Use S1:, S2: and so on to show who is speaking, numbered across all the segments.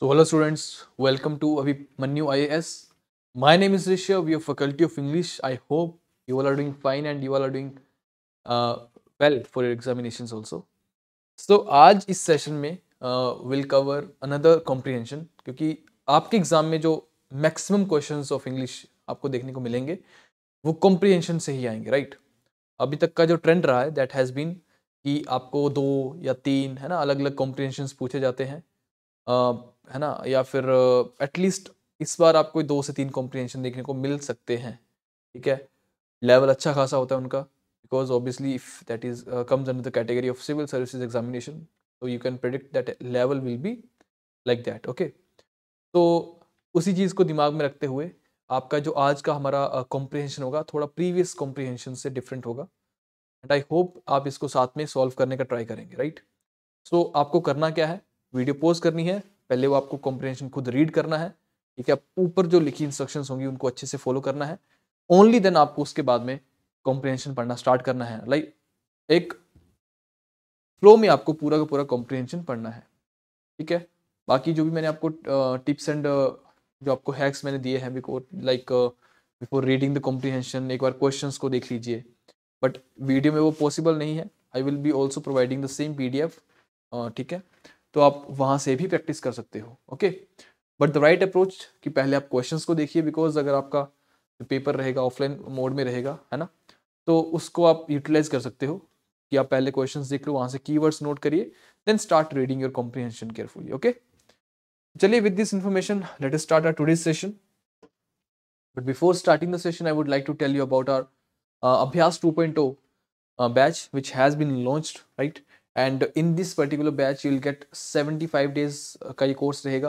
S1: तो hello students welcome to 
S2: Abhimanyu I S my name is रिश your faculty of English I hope you are doing fine and you are doing well for your examination also so आज इस session में will cover another comprehension क्योंकि आपके exam में जो maximum question of English आपको देखने को मिलेंगे वो कॉम्प्रीहेंशन से ही आएंगे राइट right? अभी तक का जो ट्रेंड रहा है दैट हैज़ बीन कि आपको दो या तीन है ना अलग अलग कॉम्प्रीहेंशन पूछे जाते हैं uh, है ना या फिर एटलीस्ट uh, इस बार आपको दो से तीन कॉम्प्रीहेंशन देखने को मिल सकते हैं ठीक है लेवल अच्छा खासा होता है उनका because obviously if that is comes under the category of civil services examination तो you can predict that level will be like that okay तो उसी चीज़ को दिमाग में रखते हुए आपका जो आज का हमारा कॉम्प्रीहेंशन uh, होगा थोड़ा प्रीवियस कॉम्प्रीहेंशन से डिफरेंट होगा एंड आई होप आप इसको साथ में सॉल्व करने का ट्राई करेंगे राइट right? सो so, आपको करना क्या है वीडियो पोस्ट करनी है पहले वो आपको कॉम्प्रिहेंशन खुद रीड करना है ठीक है ऊपर जो लिखी इंस्ट्रक्शंस होंगी उनको अच्छे से फॉलो करना है ओनली देन आपको उसके बाद में कॉम्प्रिहेंशन पढ़ना स्टार्ट करना है लाइक एक फ्लो में आपको पूरा का पूरा कॉम्प्रिहेंशन पढ़ना है ठीक है बाकी जो भी मैंने आपको टिप्स एंड जो आपको हैक्स मैंने दिए हैं बिकोर like before reading the comprehension एक बार क्वेश्चन को देख लीजिए बट वीडियो में वो पॉसिबल नहीं है I will be also providing the same पी ठीक है तो आप वहां से भी प्रैक्टिस कर सकते हो okay but the right approach कि पहले आप क्वेश्चन को देखिए बिकॉज अगर आपका पेपर रहेगा ऑफलाइन मोड में रहेगा है ना तो उसको आप यूटिलाइज कर सकते हो कि आप पहले क्वेश्चन देख लो वहां से की नोट करिए then start reading your comprehension carefully okay चलिए with this information let start our today's session but before starting the session I would like to tell you about our अभ्यास पॉइंट ओ batch which has been launch right and in this particular batch you will get seventy five days का ये course रहेगा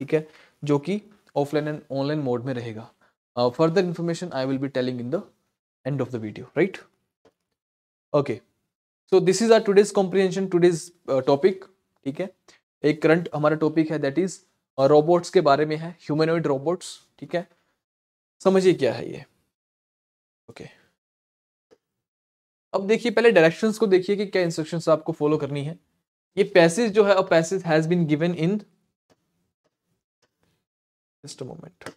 S2: ठीक है जो कि offline and online mode में रहेगा further information I will be telling in the end of the video right okay so this is our today's comprehension today's topic ठीक है एक करंट हमारा टॉपिक है दैट इज रोबोट्स के बारे में है ह्यूमेनोइड रोबोट्स ठीक है समझिए क्या है ये ओके okay. अब देखिए पहले डायरेक्शन को देखिए कि क्या इंस्ट्रक्शन आपको फॉलो करनी है ये पैसेज जो है passage has been given in just moment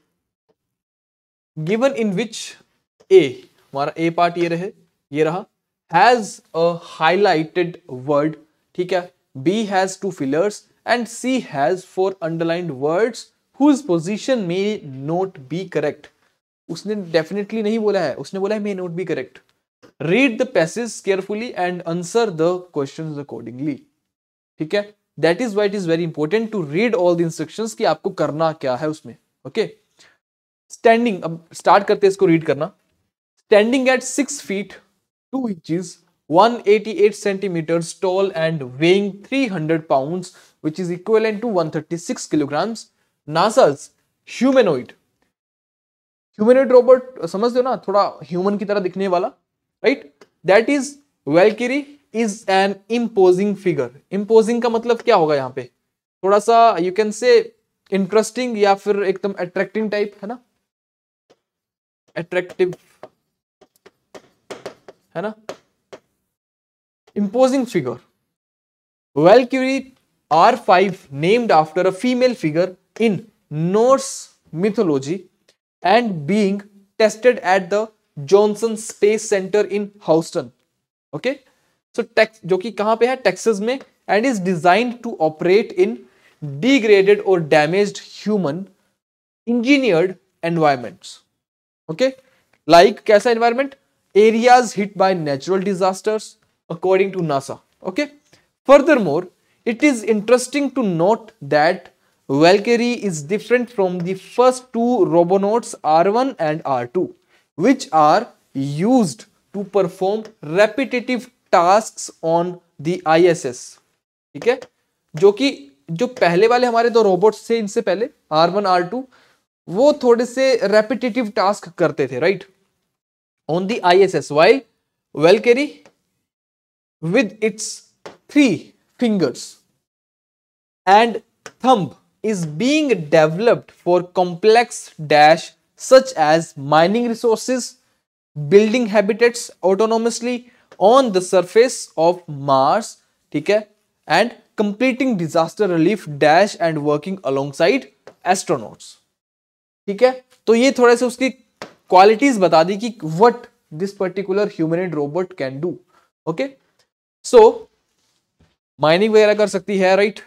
S2: given in which A हमारा ए पार्ट ये रहे ये रहा हैज अ हाईलाइटेड वर्ड ठीक है B has two fillers and C has four underlined words whose position may not be correct उसने definitely नहीं बोला है उसने बोला है may not be correct read the passage carefully and answer the question accordingly ठीक है that is why it is very important to read all the instruction की आपको करना क्या है उसमें ओके स्टैंडिंग अब स्टार्ट करते हैं इसको रीड करना standing at six feet two inches 188 centimeters tall and weighing 300 pounds which is equivalent to 136 kilograms nasa's humanoid humanoid robot समझ दो ना थोड़ा ह्यूमन की तरह दिखने वाला right that is Valkyrie is an imposing figure imposing का मतलब क्या होगा यहाँ पे थोड़ा सा यू कैन से इंटरेस्टिंग या फिर एकदम अट्रैक्टिंग टाइप है ना अट्रैक्टिव है ना imposing figure Valkyrie are five named after a female figure in Norse mythology and being tested at the Johnson Space Center in Houston okay so Tex जो कि कहां पे है टेक्सास में and is design to operate in degraded और damaged human engineered environments okay like कैसा environment areas hit by natural disasters according to NASA. Okay. Furthermore, it is interesting to note that Valkyrie is different from the first two robonauts R1 and R2. which are used to perform repetitive tasks on the ISS ठीक है जो कि जो पहले वाले हमारे दो robots थे इनसे पहले आर वन आर टू वो थोड़े से रेपिटेटिव टास्क करते थे right on the I S S while Valkyrie with its three fingers and thumb is being developed for complex dash such as mining resources, building habitats autonomously on the surface of Mars, ठीक है, and completing disaster relief dash and working alongside astronauts. ठीक है, तो ये थोड़े से उसकी qualities बता दी कि what this particular humanoid robot can do. Okay, so mining वगैरह कर सकती है राइट right?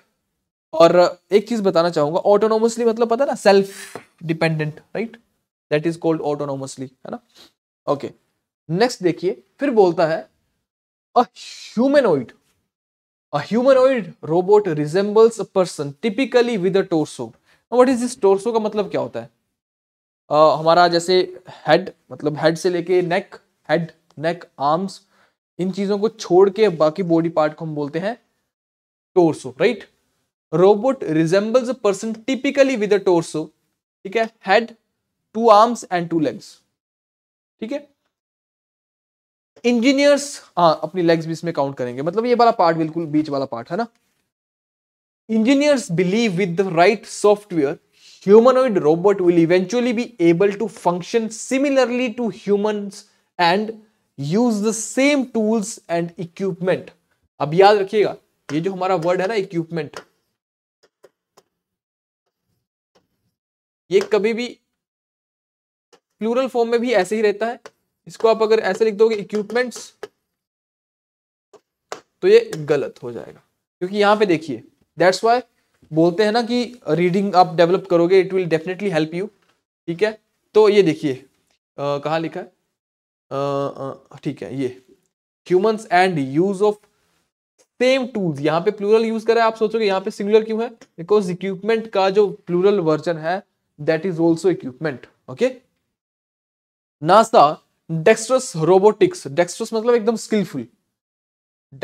S2: और एक चीज बताना चाहूंगा ऑटोनोमसली मतलब पता ना self dependent right that is called autonomously है ना ओके नेक्स्ट देखिए फिर बोलता है humanoid humanoid robot resembles a person typically with a torso what is this torso का मतलब क्या होता है uh, हमारा जैसे हेड मतलब हेड से लेके नेक हेड नेक आर्म्स इन चीजों को छोड़ के बाकी बॉडी पार्ट को हम बोलते हैं torso right robot resembles a person typically with a torso ठीक है head two arms and two legs ठीक है इंजीनियर्स हाँ अपनी लेग्स भी इसमें काउंट करेंगे मतलब ये वाला पार्ट बिल्कुल बीच वाला पार्ट है ना engineers believe with the right software humanoid robot will eventually be able to function similarly to humans and use the same tools and equipment अब याद रखिएगा ये जो हमारा वर्ड है ना इक्विपमेंट ये कभी भी प्लूरल फॉर्म में भी ऐसे ही रहता है इसको आप अगर ऐसे लिख दोगे इक्विपमेंट्स तो ये गलत हो जाएगा क्योंकि यहां पे देखिए दैट्स वाई बोलते हैं ना कि रीडिंग आप डेवलप करोगे it will definitely help you ठीक है तो ये देखिए कहा लिखा है ठीक है ये humans and use of same tools यहाँ पे प्लूरल यूज करा है आप सोचोगे यहाँ पे सिंगुलर क्यों है बिकॉज इक्विपमेंट का जो प्लूरल वर्जन है that is also equipment okay NASA dextrous robotics dextrous मतलब एकदम स्किलफुल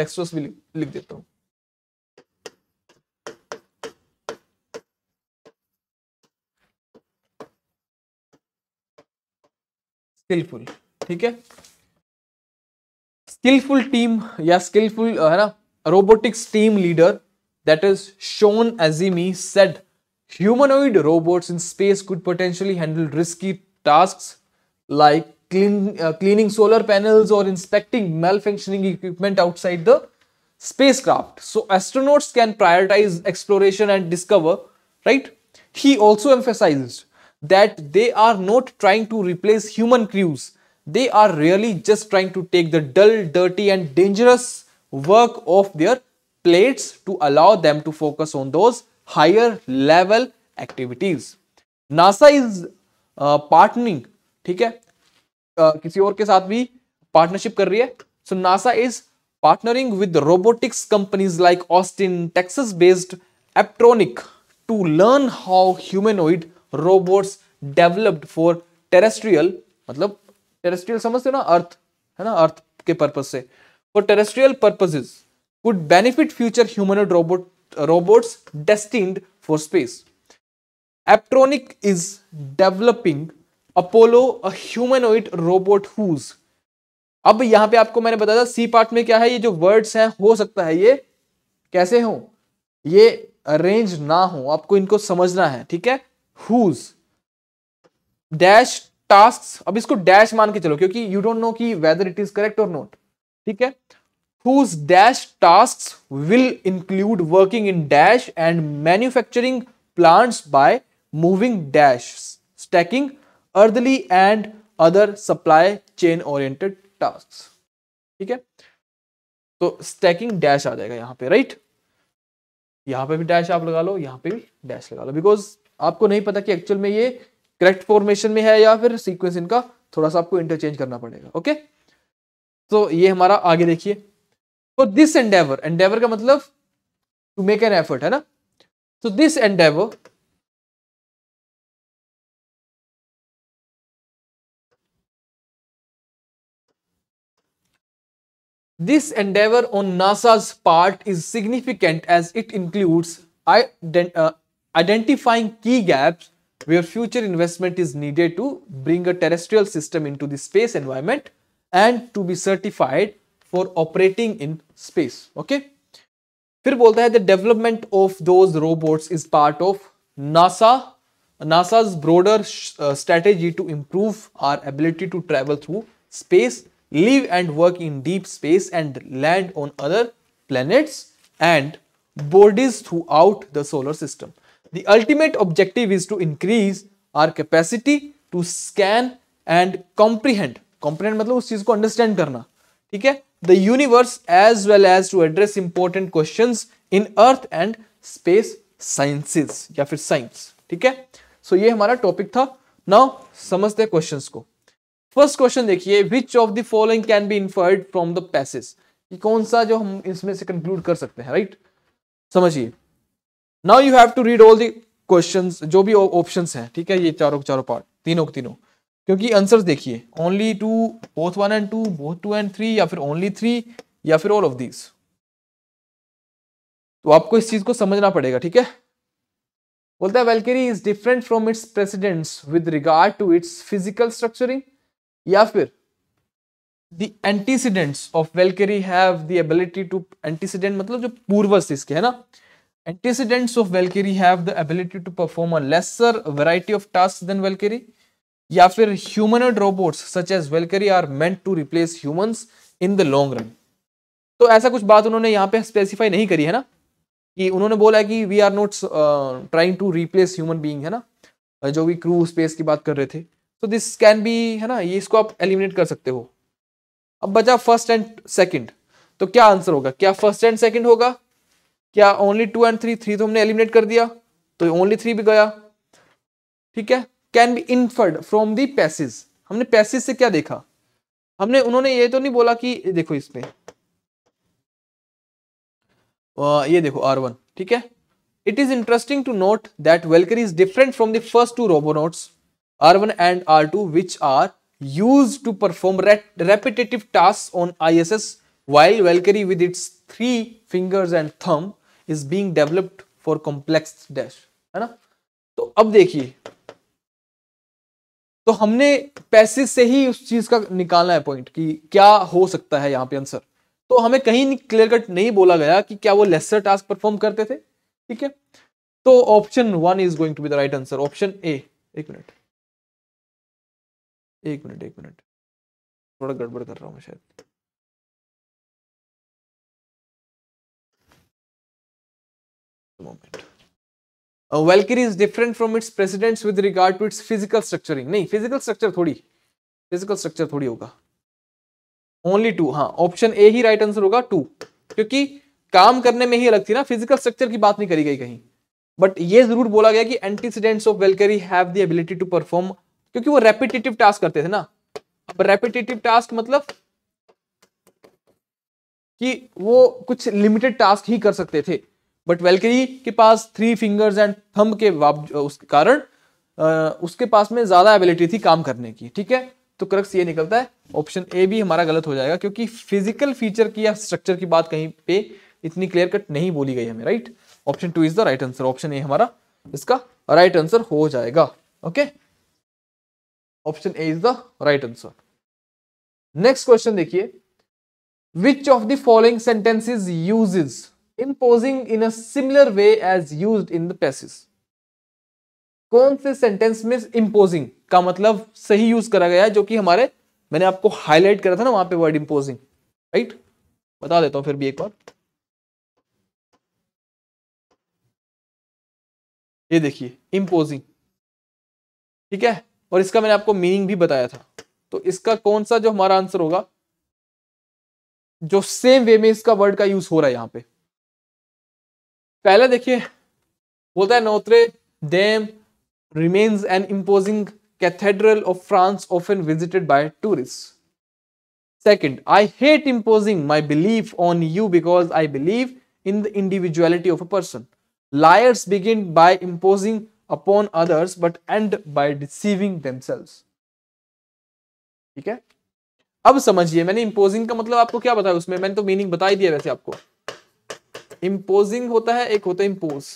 S2: डेक्स्ट्रस भी लिख देता हूं स्किलफुल ठीक है स्किलफुल टीम या स्किलफुल है ना robotics team leader that is Shaun Azimi said humanoid robots in space could potentially handle risky task like clean, uh, cleaning solar panels or inspecting malfunctioning equipment outside the spacecraft. So astronauts can prioritize exploration and discover, right? He also emphasized that they are not trying to replace human crews. They are really just trying to take the dull, dirty and dangerous work off their plates to allow them to focus on those higher level activities. NASA is uh, partnering ठीक है uh, किसी और के साथ भी partnership कर रही है so NASA is partnering with robotics companies like Austin Texas based Apptronik to learn how humanoid robots developed for terrestrial मतलब टेरेस्ट्रियल समझते हो ना अर्थ है ना अर्थ के पर्पज से for terrestrial purposes could benefit future humanoid robot robots destined for space Apptronik is developing Apollo a humanoid robot whose अब यहां पे आपको मैंने बताया था सी पार्ट में क्या है ये जो वर्ड्स हैं हो सकता है ये कैसे हो ये अरेंज ना हो आपको इनको समझना है ठीक है हुज डैश टास्क अब इसको डैश मान के चलो क्योंकि यू डोंट नो कि वेदर इट इज करेक्ट और नॉट ठीक है whose dash task will include working in dash and manufacturing plants by moving dash stacking orderly and other supply chain oriented task ठीक है तो स्टैकिंग डैश आ जाएगा यहाँ पे राइट यहाँ पे भी डैश आप लगा लो यहाँ पे भी डैश लगा लो बिकॉज आपको नहीं पता कि एक्चुअल में ये करेक्ट फॉर्मेशन में है या फिर सीक्वेंस इनका थोड़ा सा आपको इंटरचेंज करना पड़ेगा ओके तो ये हमारा आगे देखिए तो दिस एंडेवर एंडेवर का मतलब
S1: टू मेक एन एफर्ट है ना तो this endeavour This endeavor on NASA's part is significant as
S2: it includes ident uh, identifying key gaps where future investment is needed to bring a terrestrial system into the space environment and to be certified for operating in space. Okay. फिर बोलता the development of those robots is part of NASA, NASA's broader uh, strategy to improve our ability to travel through space live and work in deep space and land on other planets and bodies throughout the solar system. The ultimate objective is to increase our capacity to scan and comprehend. Comprehend means to understand Okay? The universe as well as to address important questions in earth and space sciences or science Okay? So this was our topic था Now समझते the questions को first question देखिए which of the following can be inferred from the passage कौन सा जो हम इसमें से कंक्लूड कर सकते हैं राइट समझिए now you have to read all the question जो भी ऑप्शन हैं ठीक है ये चारों चारों पार्ट तीनों तीनों क्योंकि आंसर देखिए only two both one and two both two and three या फिर ओनली थ्री या फिर ऑल ऑफ दीज तो आपको इस चीज को समझना पड़ेगा ठीक है बोलता है Valkyrie is different from its presidents with regard to its physical structuring या फिर the antecedents of Valkyrie have the ability to antecedent मतलब जो पूर्वज इसके है ना antecedents of Valkyrie have the ability to perform a lesser variety of task than Valkyrie या फिर humanoid robots such as Valkyrie are meant to replace humans in the long run तो ऐसा कुछ बात उन्होंने यहाँ पे स्पेसिफाई नहीं करी है ना कि उन्होंने बोला है कि we are not trying to replace human being है ना जो भी क्रू स्पेस की बात कर रहे थे तो दिस कैन बी है ना ये इसको आप एलिमिनेट कर सकते हो अब बचा फर्स्ट एंड सेकंड तो क्या आंसर होगा क्या फर्स्ट एंड सेकंड होगा क्या only two and three three तो हमने एलिमिनेट कर दिया तो ओनली थ्री भी गया ठीक है can be inferred from the passage हमने पैसेज से क्या देखा हमने उन्होंने ये तो नहीं बोला कि देखो इसमें ये देखो आर वन ठीक है it is interesting to note that Valkyrie is different from the first two Robonauts R1 and R2 which are used to perform repetitive tasks on ISS while Valkyrie with its three fingers and thumb is being developed for complex dash है ना तो अब देखिए तो हमने पैसे से ही उस चीज का निकालना है पॉइंट कि क्या हो सकता है यहाँ पे आंसर तो हमें कहीं क्लियर कट नहीं बोला गया कि क्या वो लेसर टास्क परफॉर्म करते थे ठीक है तो option one is going to be the right answer option A एक मिनट
S1: एक मिनट एक मिनट थोड़ा गड़बड़ कर रहा हूँ मैं शायद moment Valkyrie is different from its presidents with regard to its
S2: physical structuring नहीं फिजिकल स्ट्रक्चर थोड़ी फिजिकल स्ट्रक्चर थोड़ी होगा ओनली टू हाँ ऑप्शन ए ही राइट आंसर होगा टू क्योंकि काम करने में ही अलग थी ना फिजिकल स्ट्रक्चर की बात नहीं करी गई कहीं बट ये जरूर बोला गया कि antecedents of Valkyrie have the ability to perform क्योंकि वो रेपिटेटिव टास्क करते थे ना अब रेपिटेटिव टास्क मतलब कि वो कुछ लिमिटेड टास्क ही कर सकते थे बट वेलकरी के पास थ्री फिंगर्स एंड थंब के उस कारण उसके पास में ज्यादा एबिलिटी थी काम करने की ठीक है तो क्रक्स ये निकलता है ऑप्शन ए भी हमारा गलत हो जाएगा क्योंकि फिजिकल फीचर की या स्ट्रक्चर की बात कहीं पे इतनी क्लियर कट नहीं बोली गई हमें right option two is the right answer option A हमारा इसका राइट right आंसर हो जाएगा okay okay? Option A is the right answer next question देखिए which of the following sentences uses in in a similar way as used in the passage कौन से sentence में imposing का मतलब सही use करा गया है जो कि हमारे मैंने आपको हाईलाइट करा था ना वहां पे वर्ड
S1: इम्पोजिंग राइट बता देता हूं फिर भी एक बार ये देखिए इंपोजिंग
S2: ठीक है और इसका मैंने आपको मीनिंग भी बताया था तो इसका कौन सा जो हमारा आंसर होगा जो सेम वे में इसका वर्ड का यूज हो रहा है यहां पे पहला देखिए बोलता है Notre Dame remains an imposing cathedral of France often visited by tourist second I hate imposing my belief on you because I believe in the individuality of a person liars begin by imposing upon others but end by deceiving themselves ठीक है अब समझिए मैंने imposing का मतलब आपको क्या बताया उसमें मैंने तो मीनिंग बता ही दिया वैसे आपको इम्पोजिंग होता है एक होता है इंपोज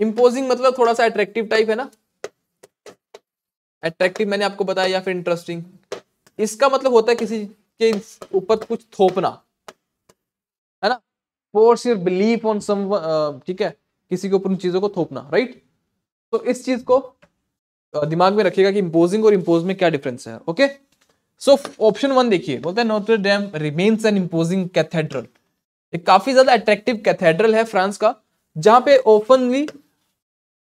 S2: इंपोजिंग मतलब थोड़ा सा अट्रैक्टिव टाइप है ना अट्रैक्टिव मैंने आपको बताया या फिर इंटरेस्टिंग इसका मतलब होता है किसी के ऊपर कुछ थोपना है ना force your belief on some ठीक है किसी के ऊपर उन चीज़ों को थोपना राइट तो इस चीज़ को दिमाग में रखिएगा कि इम्पोजिंग और इम्पोज में क्या डिफरेंस है ओके सो ऑप्शन वन देखिए बोलते हैं Notre Dame remains an imposing cathedral एक काफ़ी ज़्यादा अट्रैक्टिव कैथेड्रल है फ्रांस का जहां पे ओपनली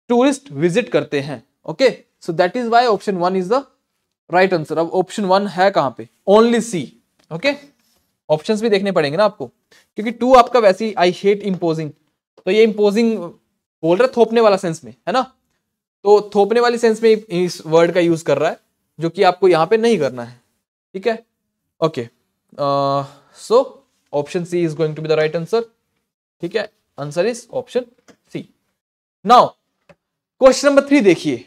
S2: टूरिस्ट विजिट करते हैं okay so that is why option one is the right answer अब ऑप्शन वन है कहां पे ओनली सी ओके ऑप्शंस भी देखने पड़ेंगे ना आपको क्योंकि टू आपका वैसी आई हेट इम्पोजिंग तो ये इम्पोजिंग बोल रहा है थोपने वाला सेंस में है ना तो थोपने वाली सेंस में इस वर्ड का यूज कर रहा है जो कि आपको यहाँ पे नहीं करना है ठीक है okay so option C is going to be the right answer ठीक है answer is option C now question number three देखिए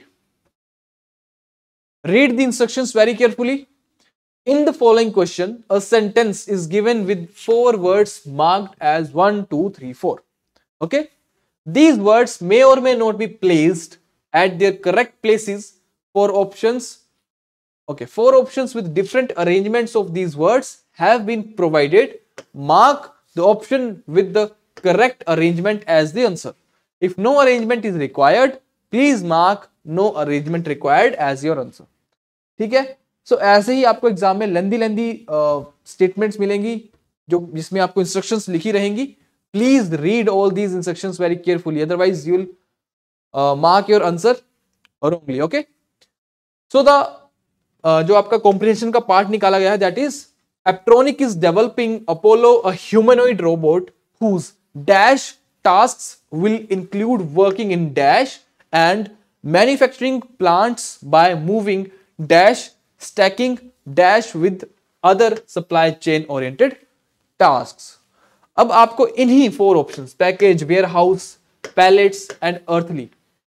S2: read the instruction very carefully in the following question a sentence is given with four words marked as one two three four Okay? These words may or may not be placed at their correct places for options. Okay, four options with different arrangements of these words have been provided. Mark the option with the correct arrangement as the answer. If no arrangement is required, please mark no arrangement required as your answer. theek hai so, aise hi aapko exam mein lengthy lengthy uh, statements milengi jo jisme aapko instructions likhi rahengi Please read all these instructions very carefully. Otherwise, you will uh, mark your answer wrongly. Okay. So the uh, jo आपका comprehension ka part nikala gaya that is Aptronic is developing Apollo a humanoid robot whose dash tasks will include working in dash and manufacturing plants by moving dash stacking dash with other supply chain oriented tasks अब आपको इन्हीं four options package warehouse pallets and earthly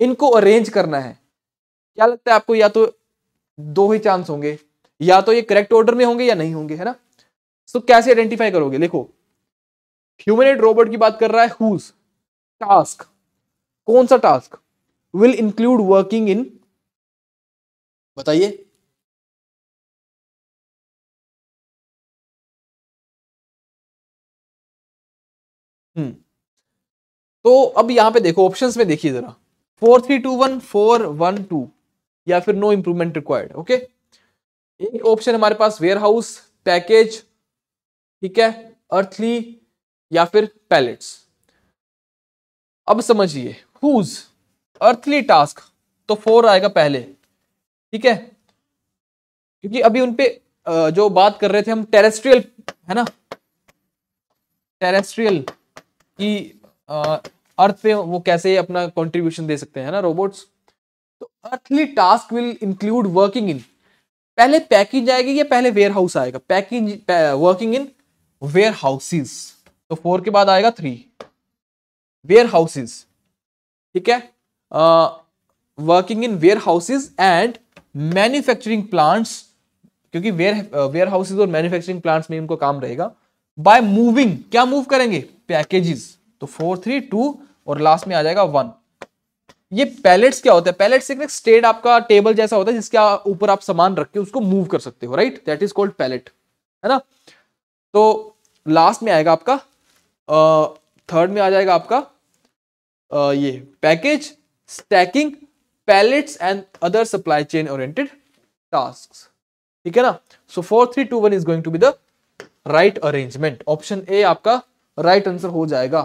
S2: इनको arrange करना है क्या लगता है आपको या तो दो ही चांस होंगे या तो ये करेक्ट ऑर्डर में होंगे या नहीं होंगे है ना सो so, कैसे आइडेंटिफाई करोगे देखो एड
S1: रोबोट की बात कर रहा है हुज टास्क कौन सा task will include working in बताइए हम्म। तो अब यहां पे देखो ऑप्शंस में देखिए जरा four three two one
S2: four one two या फिर नो इंप्रूवमेंट रिक्वायर्ड ओके एक ऑप्शन हमारे पास वेयर हाउस पैकेज ठीक है अर्थली या फिर पैलेट्स अब समझिए हुज अर्थली टास्क तो फोर आएगा पहले ठीक है क्योंकि अभी उनपे जो बात कर रहे थे हम टेरेस्ट्रियल है ना टेरेस्ट्रियल कि अर्थ पे वो कैसे अपना कंट्रीब्यूशन दे सकते हैं ना रोबोट्स तो earthly task will include working in पहले पैकिंग आएगी या पहले वेयर हाउस आएगा packing working in warehouses तो फोर के बाद आएगा थ्री वेयर हाउसेज ठीक है working in warehouses and manufacturing plants क्योंकि वेयर वेयर हाउसेज और मैन्युफैक्चरिंग प्लांट्स में इनको काम रहेगा बाय मूविंग क्या मूव करेंगे पैकेजेस तो फोर थ्री टू और लास्ट में आ जाएगा वन ये पैलेट्स क्या होता है पैलेट्स एक स्टेट आपका टेबल जैसा होता है जिसके ऊपर आप सामान रख के उसको मूव कर सकते हो right that is called pallet है ना तो लास्ट में आएगा आपका थर्ड में आ जाएगा आपका आ, ये package stacking pallets and other supply chain oriented task ठीक है ना so four three two one is going to be the right arrangement option A आपका राइट आंसर हो जाएगा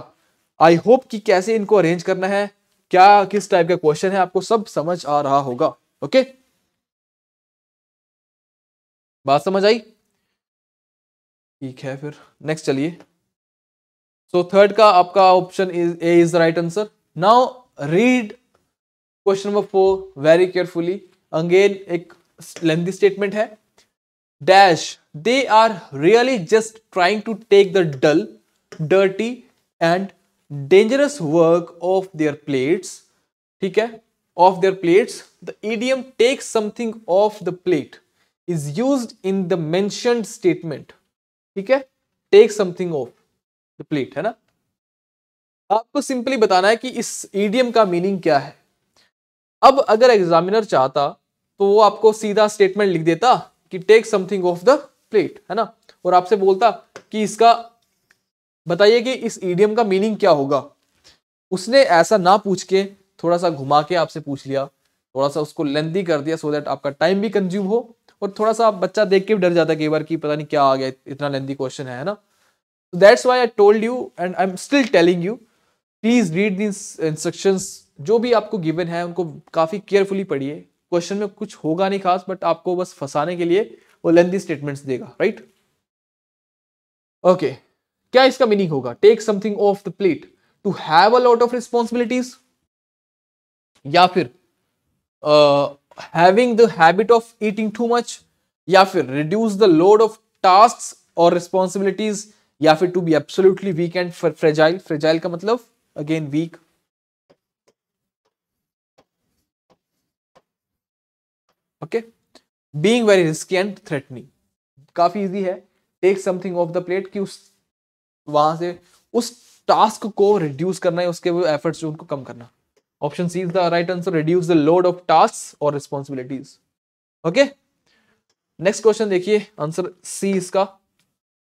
S2: आई होप कि कैसे इनको अरेंज करना है क्या किस टाइप का क्वेश्चन है आपको
S1: सब समझ आ रहा होगा ओके बात समझ आई ठीक है फिर नेक्स्ट चलिए सो
S2: थर्ड का आपका option A is right answer now read question number four very carefully again एक लेंथी स्टेटमेंट है dash they are really just trying to take the dull dirty and dangerous work off their plates ठीक है off their plates the idiom take something off the plate is use in the mention statement ठीक है take something off the plate है ना आपको simply बताना है कि इस ईडियम का मीनिंग क्या है अब अगर एग्जामिनर चाहता तो वो आपको सीधा स्टेटमेंट लिख देता कि take something off the plate है ना और आपसे बोलता कि इसका बताइए कि इस ईडियम का मीनिंग क्या होगा उसने ऐसा ना पूछ के थोड़ा सा घुमा के आपसे पूछ लिया थोड़ा सा उसको लेंथी कर दिया सो देट दैट आपका टाइम भी कंज्यूम हो और थोड़ा सा बच्चा देख के भी डर जाता है कई बार कि पता नहीं क्या आ गया इतना लेंथी क्वेश्चन है ना that's why I told you and I am still telling you please read the instruction जो भी आपको गिवन है उनको काफ़ी केयरफुली पढ़िए क्वेश्चन में कुछ होगा नहीं खास बट आपको बस फंसाने के लिए वो लेंथी स्टेटमेंट्स देगा राइट ओके क्या इसका मीनिंग होगा take something off the plate to have a lot of responsibilities या फिर having the habit of eating too much या फिर reduce the load of task और रिस्पॉन्सिबिलिटीज या फिर to be absolutely weak and fragile fragile का मतलब again weak okay being very risky and threatening काफी इजी है take something off the plate कि उस वहां से उस टास्क को रिड्यूस करना है उसके वो एफर्ट्स जो उनको कम करना option C is the right answer reduce the load of task और रिस्पॉन्सिबिलिटीज ओके नेक्स्ट क्वेश्चन देखिए आंसर सी इसका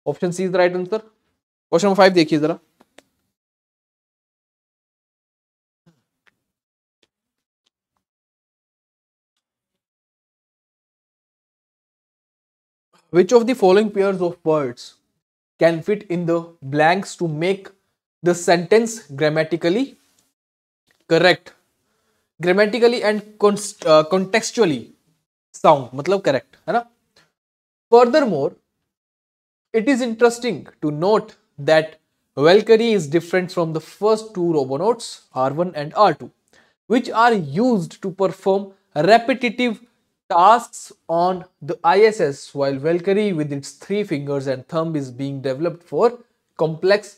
S2: option C is the right answer question number five देखिए जरा
S1: Which of the following pairs of words can fit in the blanks to make
S2: the sentence grammatically correct grammatically and uh, contextually sound matlab correct hai na furthermore it is interesting to note that Valkyrie is different from the first two nodes R1 and R2 which are used to perform repetitive tasks on the ISS while Valkyrie with its three fingers and thumb is being developed for complex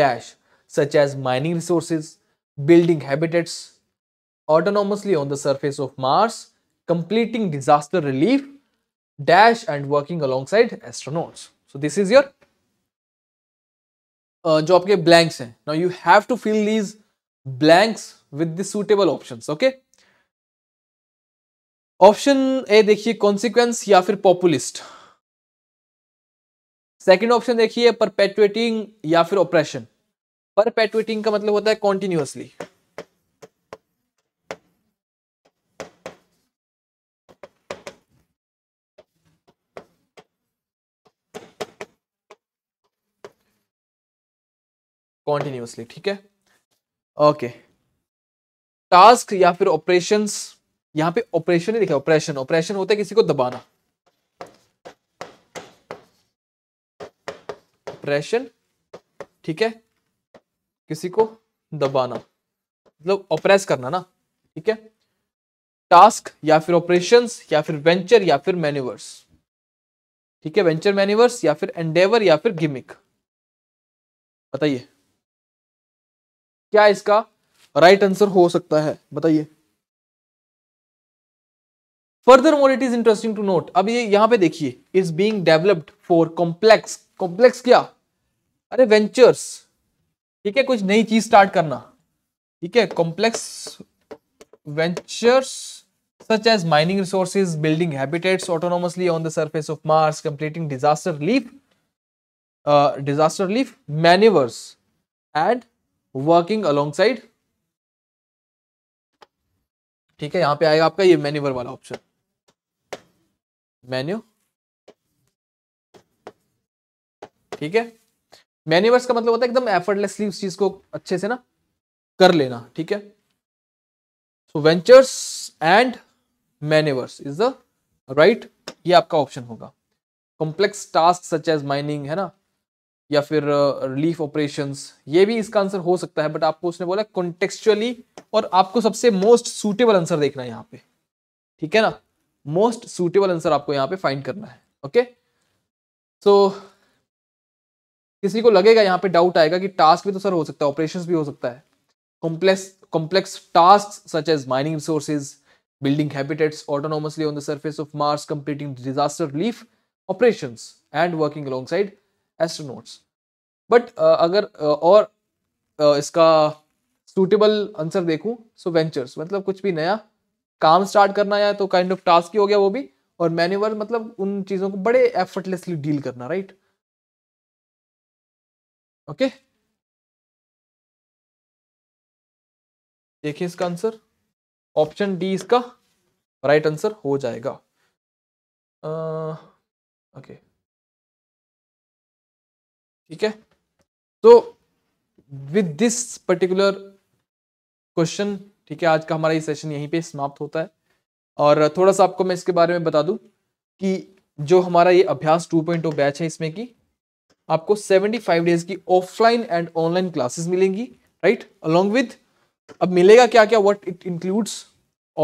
S2: dash such as mining resources, building habitats autonomously on the surface of Mars, completing disaster relief, dash and working alongside astronauts. So this is your uh, job ke blanks hai. Now you have to fill these blanks with the suitable options. Okay. Option A देखिए consequence या फिर populist second option देखिए परपेटुएटिंग या फिर operation परपेटुएटिंग का मतलब होता है कॉन्टिन्यूसली कॉन्टिन्यूसली ठीक है ओके okay. टास्क या फिर ऑपरेशंस यहां पे ऑपरेशन ही लिखा ऑपरेशन ऑपरेशन होता है किसी को दबाना ऑपरेशन ठीक है किसी को दबाना मतलब ऑपरेस करना ना ठीक है टास्क या फिर ऑपरेशंस या फिर वेंचर या फिर मैन्यूवर्स ठीक है वेंचर मैन्यूवर्स या फिर एंडेवर या फिर गिमिक बताइए क्या इसका राइट आंसर हो सकता है बताइए further more it is interesting to note अब ये यहां पे देखिए is being developed for complex complex क्या अरे वेंचर्स ठीक है कुछ नई चीज स्टार्ट करना ठीक है complex ventures such as mining resources building habitats autonomously on the surface of Mars completing disaster relief disaster relief maneuvers and working along ठीक है यहां पर आएगा आपका ये मैनिवर वाला ऑप्शन मेन्यू ठीक है मैन्यूवर्स का मतलब होता है एकदम एफर्टलेसली उस चीज को अच्छे से ना कर लेना ठीक है so ventures and maneuvers is the right ये आपका ऑप्शन होगा complex task such as mining है ना या फिर रिलीफ uh, ऑपरेशन ये भी इसका आंसर हो सकता है बट आपको उसने बोला कॉन्टेक्चुअली और आपको सबसे मोस्ट सूटेबल आंसर देखना है यहाँ पे ठीक है ना मोस्ट सूटेबल आंसर आपको यहाँ पे फाइंड करना है ओके सो so, किसी को लगेगा यहाँ पे डाउट आएगा कि टास्क भी तो सर हो सकता है ऑपरेशन भी हो सकता है complex complex task such as mining resources building habitats autonomously on the surface of Mars completing disaster relief operation and working alongside astronauts but अगर uh, और uh, इसका सूटेबल आंसर देखूँ सो वेंचर्स मतलब कुछ भी नया काम start करना या तो काइंड ऑफ टास्क ही हो गया वो भी और मैन्यूवर मतलब उन चीज़ों को बड़े एफर्टलेसली
S1: डील करना राइट ओके देखिए इसका आंसर ऑप्शन डी इसका राइट आंसर हो जाएगा ओके ठीक है तो
S2: विद दिस पर्टिकुलर क्वेश्चन ठीक है आज का हमारा ये सेशन यहीं पे समाप्त होता है और थोड़ा सा आपको मैं इसके बारे में बता दूं कि जो हमारा ये अभ्यास 2.0 बैच है इसमें की आपको 75 डेज की ऑफलाइन एंड ऑनलाइन क्लासेस मिलेंगी राइट अलोंग विद अब मिलेगा क्या क्या what it includes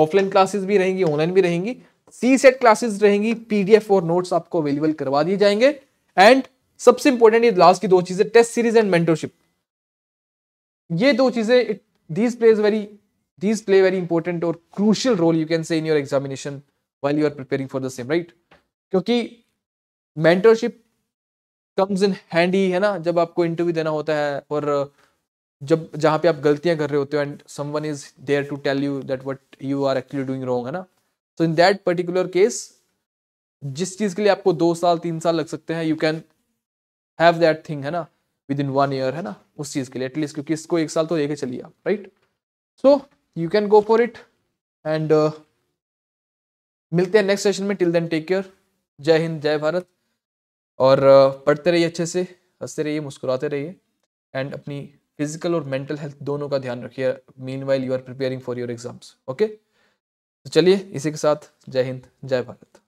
S2: offline classes भी रहेंगी ऑनलाइन भी रहेंगी सी सेट क्लासेस रहेंगी पीडीएफ और नोट्स आपको अवेलेबल करवा दिए जाएंगे एंड सबसे इंपॉर्टेंट ये लास्ट की दो चीजें टेस्ट सीरीज एंड मेंटरशिप ये दो चीजें these plays very these play very important or crucial role you can say in your examination while you are preparing for the same right क्योंकि mentorship comes in handy है ना जब आपको interview देना होता है और जब जहाँ पे आप गलतियाँ कर रहे होते हो and someone is there to tell you that what you are actually doing wrong है ना so in that particular case जिस चीज़ के लिए आपको दो साल तीन साल लग सकते हैं you can have that thing है ना विद इन वन ईयर है ना उस चीज़ के लिए एटलीस्ट क्योंकि इसको एक साल तो लेके चलिए आप right so you can go for it and मिलते हैं नेक्स्ट सेशन में टिल देन टेक केयर जय हिंद जय भारत और uh, पढ़ते रहिए अच्छे से हंसते रहिए मुस्कुराते रहिए एंड अपनी फिजिकल और मेंटल हेल्थ दोनों का ध्यान रखिए meanwhile you are preparing for your exams okay तो
S1: चलिए इसी के साथ जय हिंद जय भारत